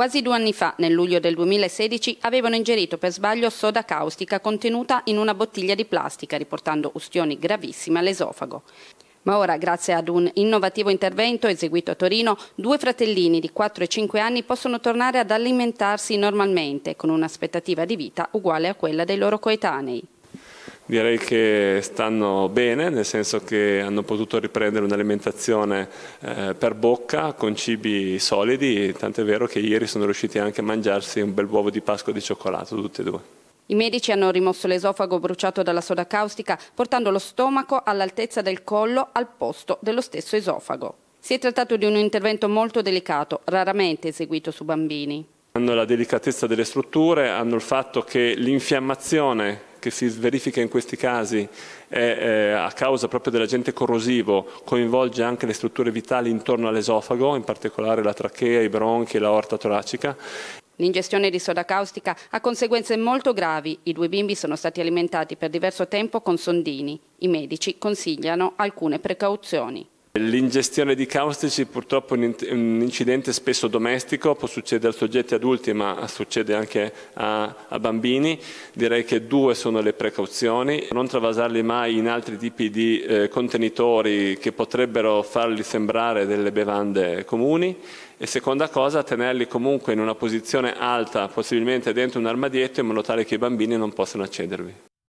Quasi due anni fa, nel luglio del 2016, avevano ingerito per sbaglio soda caustica contenuta in una bottiglia di plastica, riportando ustioni gravissime all'esofago. Ma ora, grazie ad un innovativo intervento eseguito a Torino, due fratellini di 4 e 5 anni possono tornare ad alimentarsi normalmente, con un'aspettativa di vita uguale a quella dei loro coetanei. Direi che stanno bene, nel senso che hanno potuto riprendere un'alimentazione eh, per bocca con cibi solidi, tant'è vero che ieri sono riusciti anche a mangiarsi un bel uovo di Pasqua di cioccolato, tutti e due. I medici hanno rimosso l'esofago bruciato dalla soda caustica, portando lo stomaco all'altezza del collo al posto dello stesso esofago. Si è trattato di un intervento molto delicato, raramente eseguito su bambini. Hanno la delicatezza delle strutture, hanno il fatto che l'infiammazione che si verifica in questi casi è, eh, a causa proprio dell'agente corrosivo coinvolge anche le strutture vitali intorno all'esofago, in particolare la trachea, i bronchi e la orta toracica L'ingestione di soda caustica ha conseguenze molto gravi. I due bimbi sono stati alimentati per diverso tempo con sondini. I medici consigliano alcune precauzioni. L'ingestione di caustici purtroppo è un incidente spesso domestico, può succedere a soggetti adulti ma succede anche a, a bambini. Direi che due sono le precauzioni, non travasarli mai in altri tipi di eh, contenitori che potrebbero farli sembrare delle bevande comuni e seconda cosa tenerli comunque in una posizione alta, possibilmente dentro un armadietto in modo tale che i bambini non possano accedervi.